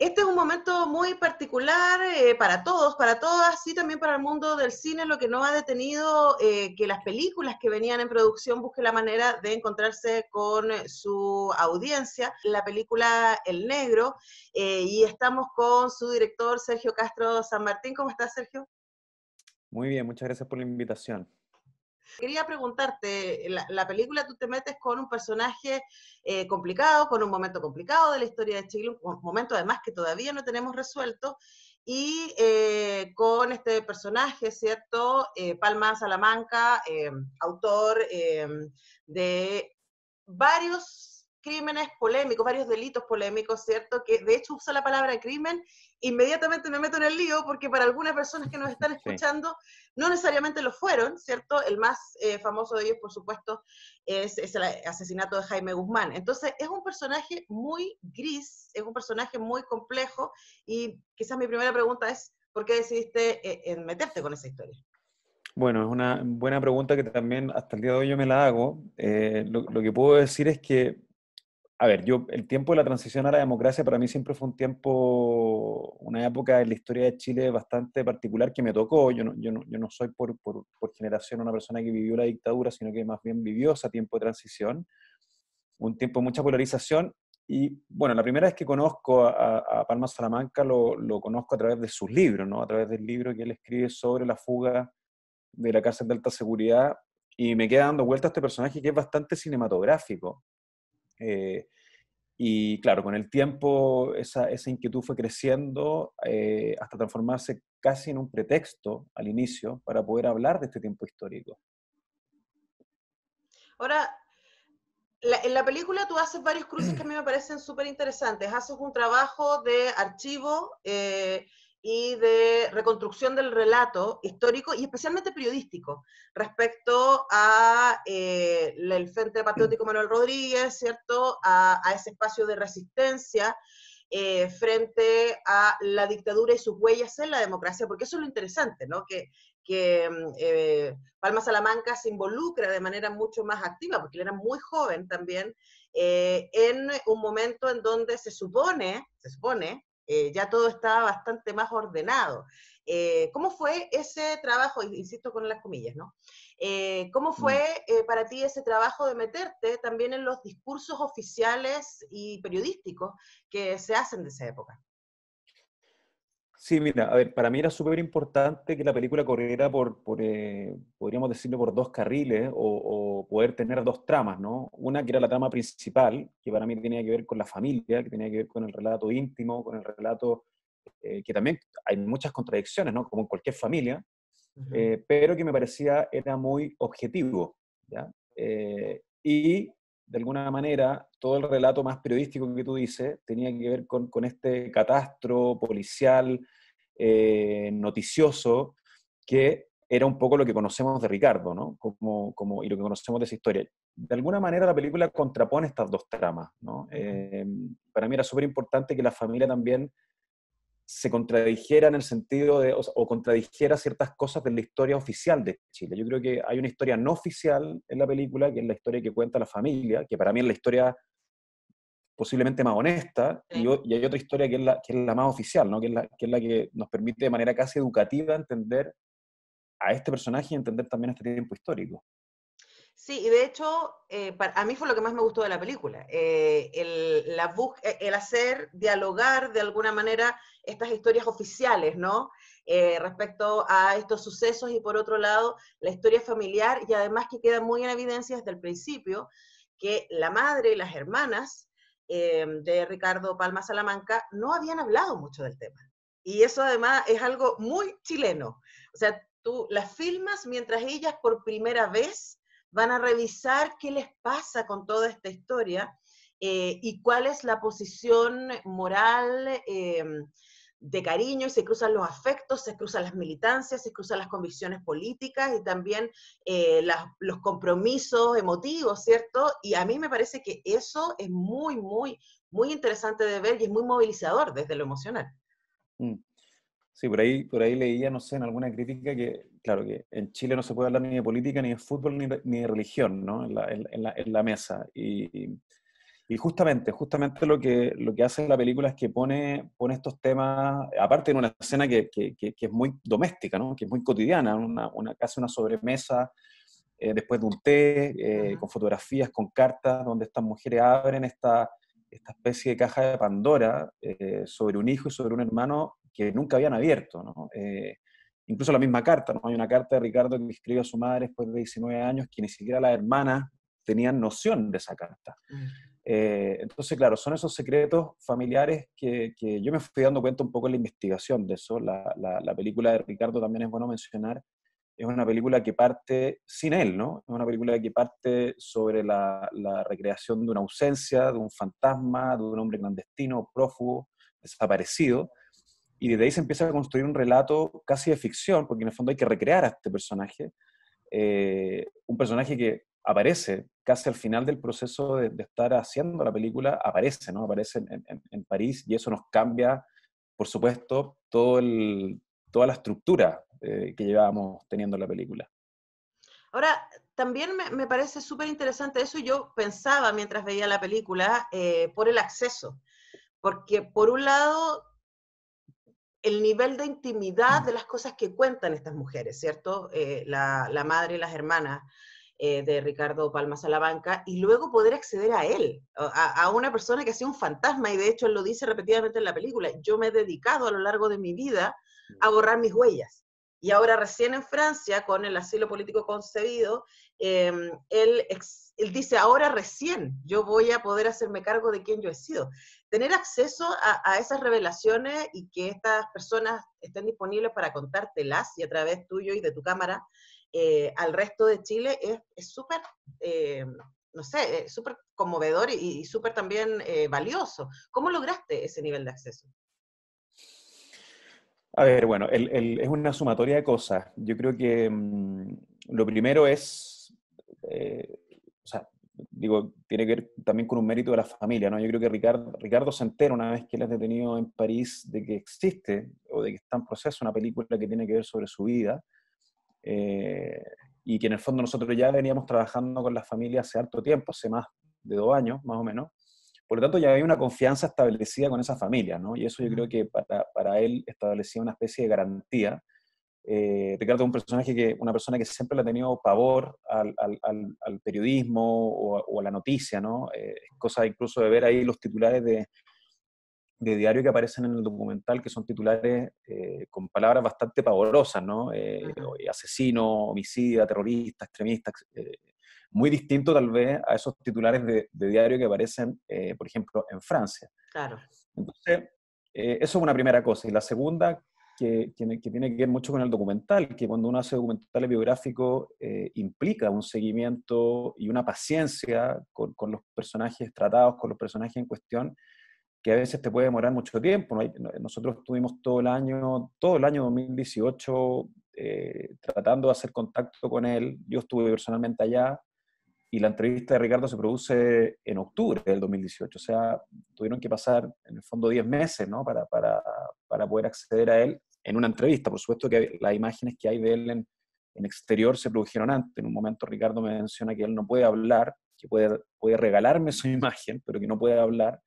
Este es un momento muy particular eh, para todos, para todas, y también para el mundo del cine, lo que no ha detenido eh, que las películas que venían en producción busquen la manera de encontrarse con eh, su audiencia. La película El Negro, y estamos con su director Sergio Castro San Martín. ¿Cómo estás, Sergio? Muy bien, muchas gracias por la invitación. Quería preguntarte, la, película tú te metes con un personaje eh, complicado, con un momento complicado de la historia de Chile, un momento además que todavía no tenemos resuelto, y eh, con este personaje, ¿cierto? Eh, Palma Salamanca, autor de varios crímenes polémicos, varios delitos polémicos, ¿cierto? Que de hecho usa la palabra crimen inmediatamente me meto en el lío porque para algunas personas que nos están escuchando no necesariamente lo fueron, ¿cierto? El más eh, famoso de ellos, por supuesto, es, el asesinato de Jaime Guzmán. Entonces, es un personaje muy gris, es un personaje muy complejo y quizás mi primera pregunta es, ¿por qué decidiste eh, meterte con esa historia? Bueno, es una buena pregunta que también hasta el día de hoy yo me la hago. Eh, lo que puedo decir es que a ver, yo, el tiempo de la transición a la democracia para mí siempre fue un tiempo, una época en la historia de Chile bastante particular que me tocó. Yo no, yo no, yo no soy por, por, generación una persona que vivió la dictadura, sino que más bien vivió ese tiempo de transición. Un tiempo de mucha polarización. Y bueno, la primera vez que conozco a, a, Palma Salamanca lo, lo, conozco a través de sus libros, ¿no? A través del libro que él escribe sobre la fuga de la cárcel de alta seguridad. Y me queda dando vuelta a este personaje que es bastante cinematográfico eh, y claro, con el tiempo esa, inquietud fue creciendo eh, hasta transformarse casi en un pretexto al inicio para poder hablar de este tiempo histórico. Ahora, en la película tú haces varios cruces que a mí me parecen súper interesantes. Haces un trabajo de archivo eh, y de reconstrucción del relato histórico y especialmente periodístico respecto a eh, Frente Patriótico Manuel Rodríguez, ¿cierto? A, ese espacio de resistencia eh, frente a la dictadura y sus huellas en la democracia, porque eso es lo interesante, ¿no? Que, mm, eh, Palma Salamanca se involucra de manera mucho más activa, porque él era muy joven también, en un momento en donde se supone, se supone, eh, ya todo estaba bastante más ordenado. Eh, ¿Cómo fue ese trabajo, insisto con las comillas, ¿no? Eh, ¿Cómo fue mm. para ti ese trabajo de meterte también en los discursos oficiales y periodísticos que se hacen de esa época? Sí, mira, a ver, para mí era súper importante que la película corriera por, eh, podríamos decirlo, por dos carriles o, poder tener dos tramas, ¿no? Una que era la trama principal, que para mí tenía que ver con la familia, que tenía que ver con el relato íntimo, con el relato eh, que también hay muchas contradicciones, ¿no? Como en cualquier familia, eh, pero que me parecía era muy objetivo, ¿ya? y de alguna manera, todo el relato más periodístico que tú dices tenía que ver con, este catastro policial, eh, noticioso, que era un poco lo que conocemos de Ricardo, ¿no? Como, como, y lo que conocemos de esa historia. De alguna manera la película contrapone estas dos tramas, ¿no? Eh, para mí era súper importante que la familia también se contradijera en el sentido de, o, contradijera ciertas cosas de la historia oficial de Chile. Yo creo que hay una historia no oficial en la película, que es la historia que cuenta la familia, que para mí es la historia posiblemente más honesta, y, hay otra historia que es la, que es la más oficial, ¿no? que, es la, que es la que nos permite de manera casi educativa entender a este personaje y entender también este tiempo histórico. Sí, y de hecho, eh, para, a mí fue lo que más me gustó de la película, eh, el, eh, el, hacer dialogar de alguna manera estas historias oficiales, ¿no? respecto a estos sucesos y por otro lado, la historia familiar y además que queda muy en evidencia desde el principio que la madre y las hermanas de Ricardo Palma Salamanca no habían hablado mucho del tema. Y eso además es algo muy chileno. O sea, tú las filmas mientras ellas por primera vez van a revisar qué les pasa con toda esta historia eh, y cuál es la posición moral. Eh, de cariño y se cruzan los afectos, se cruzan las militancias, se cruzan las convicciones políticas y también eh, los compromisos emotivos, ¿cierto? Y a mí me parece que eso es muy, muy, muy interesante de ver y es muy movilizador desde lo emocional. Mm. Sí, por ahí, por ahí leía, no sé, en alguna crítica que, claro, que en Chile no se puede hablar ni de política, ni de fútbol, ni de, religión, ¿no? En la, mesa. Y, justamente, justamente lo que, lo que hace la película es que pone, pone estos temas, aparte en una escena que, que, es muy doméstica, ¿no? Que es muy cotidiana, una, casi una sobremesa eh, después de un té, eh, con fotografías, con cartas, donde estas mujeres abren esta esta especie de caja de Pandora eh, sobre un hijo y sobre un hermano que nunca habían abierto. ¿no? Eh, incluso la misma carta, ¿no? hay una carta de Ricardo que escribió a su madre después de 19 años que ni siquiera la hermana tenían noción de esa carta. Mm. Eh, entonces, claro, son esos secretos familiares que, yo me fui dando cuenta un poco en la investigación de eso. La, la película de Ricardo también es bueno mencionar es una película que parte sin él, ¿no? Es una película que parte sobre la, recreación de una ausencia, de un fantasma, de un hombre clandestino, prófugo, desaparecido. Y desde ahí se empieza a construir un relato casi de ficción, porque en el fondo hay que recrear a este personaje. Eh, un personaje que aparece casi al final del proceso de, estar haciendo la película, aparece, ¿no? Aparece en, París y eso nos cambia, por supuesto, todo el, toda la estructura eh, que llevábamos teniendo la película. Ahora, también me, me parece súper interesante eso, yo pensaba mientras veía la película eh, por el acceso, porque por un lado, el nivel de intimidad de las cosas que cuentan estas mujeres, ¿cierto? Eh, la, la, madre y las hermanas de Ricardo Palma Salavanca, y luego poder acceder a él, a, a una persona que ha sido un fantasma, y de hecho él lo dice repetidamente en la película, yo me he dedicado a lo largo de mi vida a borrar mis huellas y ahora recién en Francia, con el asilo político concebido, em, él, dice, ahora recién yo voy a poder hacerme cargo de quién yo he sido. Tener acceso a, esas revelaciones y que estas personas estén disponibles para contártelas y a través tuyo y de tu cámara eh, al resto de Chile es súper... Em, no sé, eh, súper conmovedor y, y súper también eh, valioso. ¿Cómo lograste ese nivel de acceso? A ver, bueno, es una sumatoria de cosas. Yo creo que mm, lo primero es, eh, o sea, digo, tiene que ver también con un mérito de la familia, ¿no? Yo creo que Ricardo, Ricardo se entera una vez que le es detenido en París de que existe o de que está en proceso una película que tiene que ver sobre su vida. Eh, y que en el fondo nosotros ya veníamos trabajando con la familia hace harto tiempo, hace más de dos años más o menos, por lo tanto, ya hay una confianza establecida con esa familia, ¿no? Y eso yo creo que para, él establecía una especie de garantía. Eh, Ricardo es un personaje que, una persona que siempre le ha tenido pavor al, periodismo o a, la noticia, ¿no? Eh, es cosa incluso de ver ahí los titulares de, diario que aparecen en el documental, que son titulares eh, con palabras bastante pavorosas, ¿no? Eh, asesino, homicida, terrorista, extremista, muy distinto tal vez a esos titulares de, diario que aparecen, eh, por ejemplo, en Francia. Claro. Entonces, eh, eso es una primera cosa. Y la segunda, que, que, tiene que ver mucho con el documental, que cuando uno hace documentales biográficos eh, implica un seguimiento y una paciencia con, los personajes tratados, con los personajes en cuestión, que a veces te puede demorar mucho tiempo. Nosotros estuvimos todo el año, todo el año 2018 tratando de hacer contacto con él. Yo estuve personalmente allá, y la entrevista de Ricardo se produce en octubre del 2018, o sea, tuvieron que pasar en el fondo 10 meses para, poder acceder a él en una entrevista. Por supuesto que las imágenes que hay de él en, exterior se produjeron antes. En un momento Ricardo me menciona que él no puede hablar, que puede, puede regalarme su imagen, pero que no puede hablar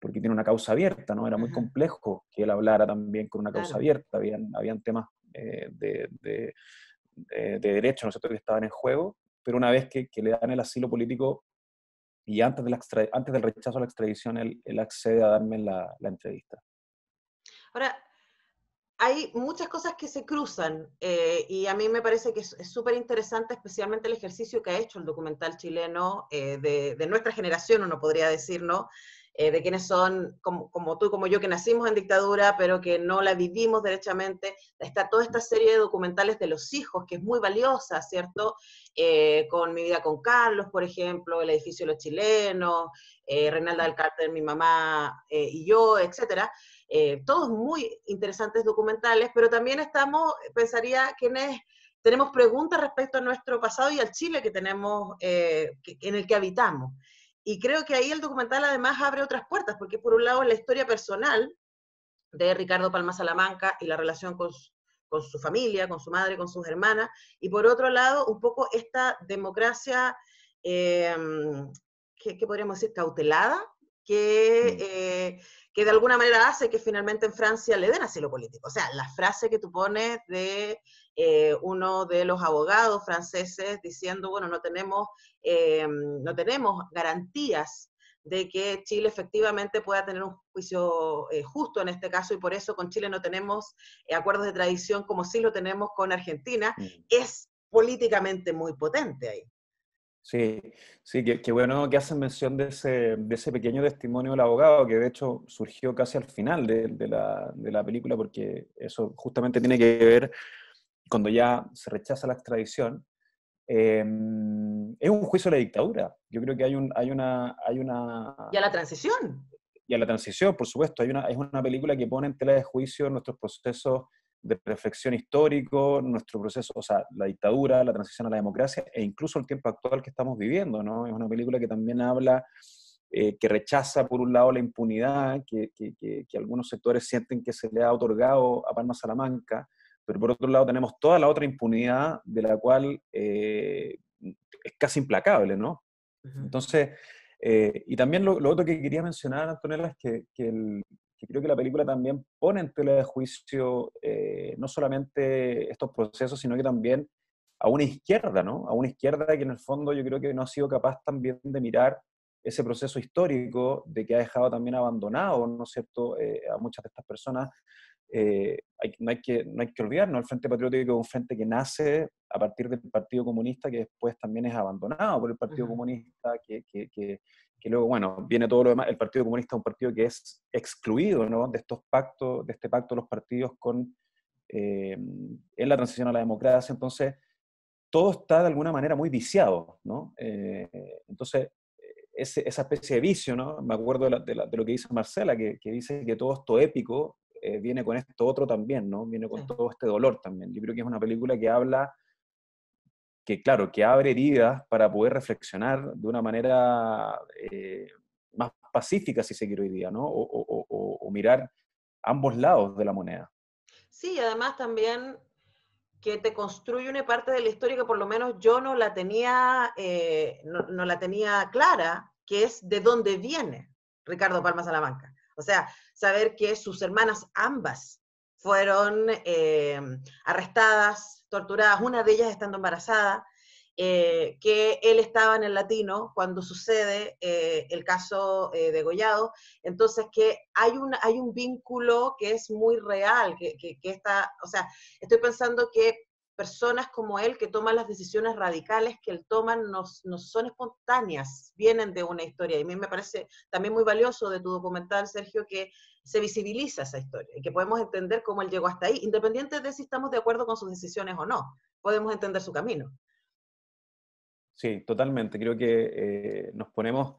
porque tiene una causa abierta, ¿no? Era muy complejo que él hablara también con una causa abierta, habían, habían temas eh, de, de, de, derechos, ¿no que estaban en juego, pero una vez que, le dan el asilo político y antes, antes del rechazo a la extradición, él, accede a darme la, entrevista. Ahora, hay muchas cosas que se cruzan eh, y a mí me parece que es súper interesante, especialmente el ejercicio que ha hecho el documental chileno eh, de, de, nuestra generación, uno podría decir, ¿no? Eh, de quienes son como, tú tú, como yo, que nacimos en dictadura, pero que no la vivimos derechamente. Está toda esta serie de documentales de los hijos, que es muy valiosa, ¿cierto? Eh, con Mi vida con Carlos, por ejemplo, El edificio de los chilenos, eh, Reinalda del Carter, mi mamá eh, y yo, etcétera. todos muy interesantes documentales, pero también estamos, pensaría, quienes tenemos preguntas respecto a nuestro pasado y al Chile que tenemos, en el que habitamos. Y creo que ahí el documental además abre otras puertas, porque por un lado la historia personal de Ricardo Palma Salamanca y la relación con su, familia, con su madre, con sus hermanas, y por otro lado un poco esta democracia, eh, que ¿qué, podríamos decir?, cautelada, que, mm. eh, que de alguna manera hace que finalmente en Francia le den asilo político. O sea, la frase que tú pones de eh, uno de los abogados franceses diciendo, bueno, no tenemos, em, no tenemos garantías de que Chile efectivamente pueda tener un juicio eh, justo en este caso y por eso con Chile no tenemos eh, acuerdos de tradición como sí lo tenemos con Argentina, mm. es políticamente muy potente ahí. Sí, sí, qué, bueno que hacen mención de ese, de ese, pequeño testimonio del abogado, que de hecho surgió casi al final de, la, película, porque eso justamente tiene que ver cuando ya se rechaza la extradición. Em, es un juicio a la dictadura. Yo creo que hay, un, hay, una, hay una... Y a la transición. Y a la transición, por supuesto. Hay una, es una película que pone en tela de juicio nuestros procesos de reflexión histórico, nuestro proceso, o sea, la dictadura, la transición a la democracia e incluso el tiempo actual que estamos viviendo, ¿no? Es una película que también habla, eh, que rechaza por un lado la impunidad que, algunos sectores sienten que se le ha otorgado a Palma Salamanca, pero por otro lado tenemos toda la otra impunidad de la cual eh, es casi implacable, ¿no? Entonces, eh, y también lo, otro que quería mencionar, Antonella, es que el, que creo que la película también pone en tela de juicio eh, no solamente estos procesos, sino que también a una izquierda, ¿no? A una izquierda que en el fondo yo creo que no ha sido capaz también de mirar ese proceso histórico de que ha dejado también abandonado, ¿no es cierto?, eh, a muchas de estas personas, eh, hay, no, hay que, no hay que no el Frente Patriótico es un frente que nace a partir del Partido Comunista, que después también es abandonado por el Partido Comunista, que, que, que, luego, bueno, viene todo lo demás. El Partido Comunista es un partido que es excluido ¿no? de estos pactos, de este pacto de los partidos con, eh, en la transición a la democracia. Entonces, todo está de alguna manera muy viciado, ¿no? Eh, entonces, esa especie de vicio, ¿no? Me acuerdo de, lo que dice Marcela, que, que, dice que todo esto épico eh, viene con esto otro también, ¿no? Viene con todo este dolor también. Yo creo que es una película que habla, que claro, que abre heridas para poder reflexionar de una manera eh, más pacífica, si se quiere hoy día, ¿no? O, mirar ambos lados de la moneda. Sí, además también que te construye una parte de la historia que por lo menos yo no la tenía, eh, no, la tenía clara, que es de dónde viene Ricardo Palma Salamanca. O sea, saber que sus hermanas ambas fueron eh, arrestadas, torturadas, una de ellas estando embarazada, eh, que él estaba en el latino cuando sucede eh, el caso de Goyado. Entonces, que hay un, hay un vínculo que es muy real, que, que, está, o sea, estoy pensando que personas como él que toman las decisiones radicales que él toma no, son espontáneas, vienen de una historia. Y a mí me parece también muy valioso de tu documental, Sergio, que se visibiliza esa historia y que podemos entender cómo él llegó hasta ahí, independiente de si estamos de acuerdo con sus decisiones o no, podemos entender su camino. Sí, totalmente. Creo que eh, nos ponemos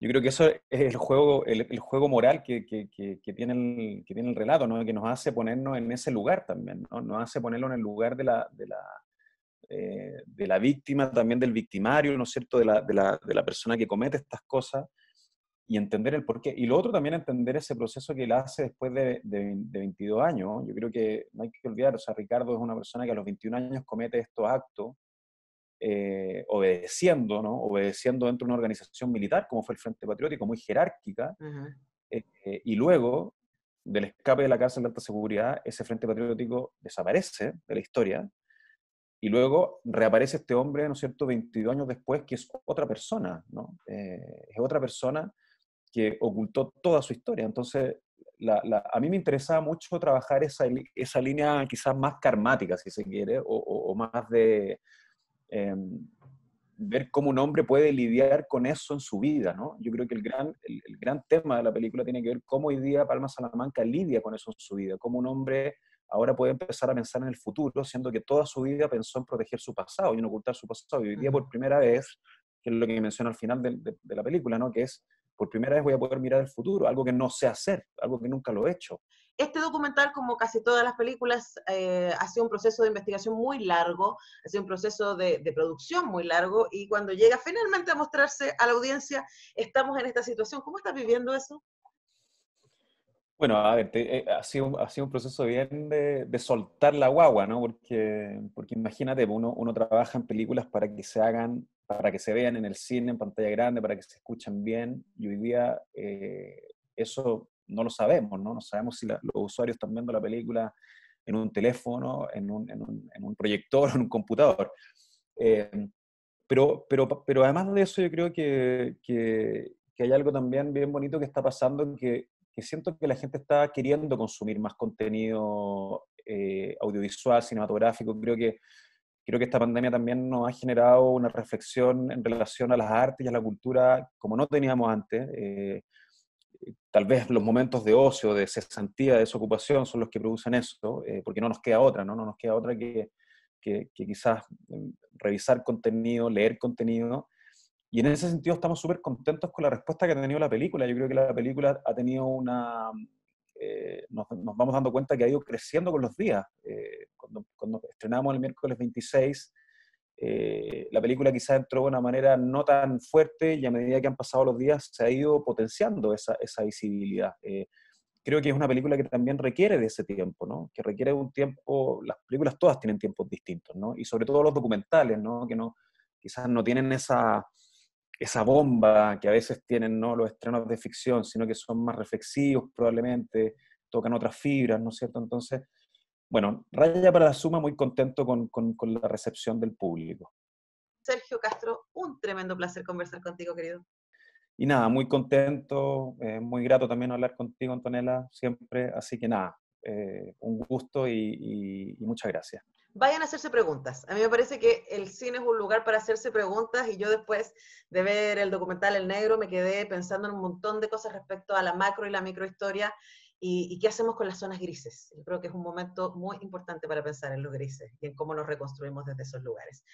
yo creo que eso es el juego, el, juego moral que, que, que, tiene el, que tiene el relato, ¿no? que nos hace ponernos en ese lugar también, ¿no? nos hace ponerlo en el lugar de la, de la, eh, de la víctima, también del victimario, ¿no es cierto?, de la, de la, de la persona que comete estas cosas y entender el porqué. Y lo otro también entender ese proceso que él hace después de, de, 22 años. Yo creo que no hay que olvidar, o sea, Ricardo es una persona que a los 21 años comete estos actos, eh, obedeciendo, ¿no? Obedeciendo dentro de una organización militar como fue el Frente Patriótico, muy jerárquica, eh, eh, y luego del escape de la cárcel de alta seguridad, ese Frente Patriótico desaparece de la historia, y luego reaparece este hombre, ¿no es cierto?, 22 años después, que es otra persona, ¿no? es otra persona que ocultó toda su historia. Entonces, a mí me interesa mucho trabajar esa, línea quizás más karmática, si se quiere, o más de, Em, ver cómo un hombre puede lidiar con eso en su vida, ¿no? Yo creo que el gran, el, gran tema de la película tiene que ver cómo hoy día Palma Salamanca lidia con eso en su vida, cómo un hombre ahora puede empezar a pensar en el futuro, siendo que toda su vida pensó en proteger su pasado y en ocultar su pasado. Y hoy día por primera vez, que es lo que menciona al final de, la película, ¿no? Que es, por primera vez voy a poder mirar el futuro, algo que no sé hacer, algo que nunca lo he hecho. Este documental, como casi todas las películas, eh, ha sido un proceso de investigación muy largo, ha sido un proceso de, producción muy largo, y cuando llega finalmente a mostrarse a la audiencia, estamos en esta situación. ¿Cómo estás viviendo eso? Bueno, a ver, eh, ha, sido, sido, un proceso bien de, soltar la guagua, ¿no? Porque, porque imagínate, pues, uno, trabaja en películas para que se hagan, para que se vean en el cine, en pantalla grande, para que se escuchen bien, y hoy día eh, eso no lo sabemos, ¿no? No sabemos si los usuarios están viendo la película en un teléfono, en un, en un, en un proyector, en un computador. Em, pero, pero, pero además de eso, yo creo que, que, hay algo también bien bonito que está pasando, que, que siento que la gente está queriendo consumir más contenido eh, audiovisual, cinematográfico. Creo que, creo que esta pandemia también nos ha generado una reflexión en relación a las artes y a la cultura como no teníamos antes. Eh, eh, tal vez los momentos de ocio, de cesantía, de desocupación son los que producen eso, eh, porque no nos queda otra, ¿no? No nos queda otra que, quizás em, revisar contenido, leer contenido. Y en ese sentido estamos súper contentos con la respuesta que ha tenido la película. Yo creo que la película ha tenido una... Eh, nos, vamos dando cuenta que ha ido creciendo con los días. cuando, estrenamos el miércoles 26, eh, la película quizás entró de una manera no tan fuerte y a medida que han pasado los días se ha ido potenciando esa, visibilidad. Eh, creo que es una película que también requiere de ese tiempo, ¿no? Que requiere un tiempo, las películas todas tienen tiempos distintos, ¿no? Y sobre todo los documentales, ¿no? Que no, quizás no tienen esa, esa bomba que a veces tienen ¿no? los estrenos de ficción, sino que son más reflexivos probablemente, tocan otras fibras, ¿no es cierto? Entonces, bueno, Raya para la Suma, muy contento con, con, la recepción del público. Sergio Castro, un tremendo placer conversar contigo, querido. Y nada, muy contento, eh, muy grato también hablar contigo, Antonella, siempre. Así que nada, eh, un gusto y, y, y, muchas gracias. Vayan a hacerse preguntas. A mí me parece que el cine es un lugar para hacerse preguntas y yo después de ver el documental El Negro me quedé pensando en un montón de cosas respecto a la macro y la microhistoria ¿Y, qué hacemos con las zonas grises? Yo creo que es un momento muy importante para pensar en los grises y en cómo nos reconstruimos desde esos lugares.